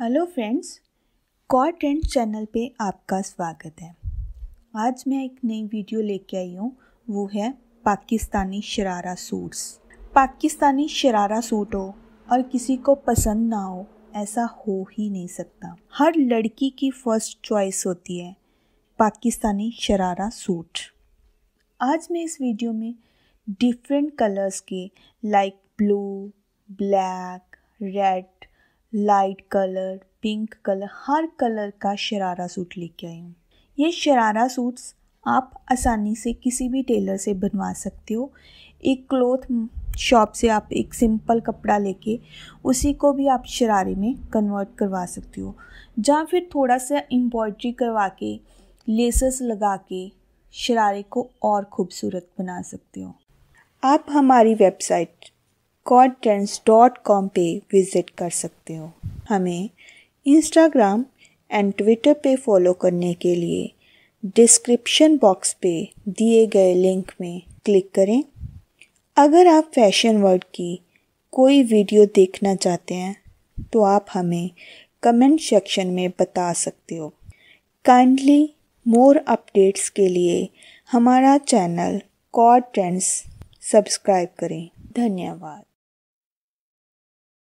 hello friends कॉर trend channel पे आपका स्वागत है आज मैं एक नई वीडियो लेके आई हूँ वो है पाकिस्तानी शरारा सूट्स पाकिस्तानी शरारा सूट हो और किसी को पसंद ना हो ऐसा हो ही नहीं सकता हर लड़की की फर्स्ट चॉइस होती है पाकिस्तानी शरारा सूट आज मैं इस वीडियो में डिफरेंट कलर्स के like blue black red light colour pink colour हर कलर का शरारा सूट लेके आई हूँ ये शरारा सूट्स आप आसानी से किसी भी टेलर से बनवा सकते हो एक क्लोथ शॉप से आप एक सिंपल कपड़ा लेके उसी को भी आप शरारे में कन्वर्ट करवा सकते हो या फिर थोड़ा सा एम्ब्रॉयड्री करवा के लेसेस लगा के शरारे को और खूबसूरत बना सकते हो आप हमारी वेबसाइट कॉन्टेंट्स डॉट कॉम पर विज़िट कर सकते हो हमें इंस्टाग्राम एंड ट्विटर पे फॉलो करने के लिए डिस्क्रिप्शन बॉक्स पे दिए गए लिंक में क्लिक करें अगर आप फैशन वर्ल्ड की कोई वीडियो देखना चाहते हैं तो आप हमें कमेंट सेक्शन में बता सकते हो काइंडली मोर अपडेट्स के लिए हमारा चैनल कॉड ट्रेंड्स सब्सक्राइब करें धन्यवाद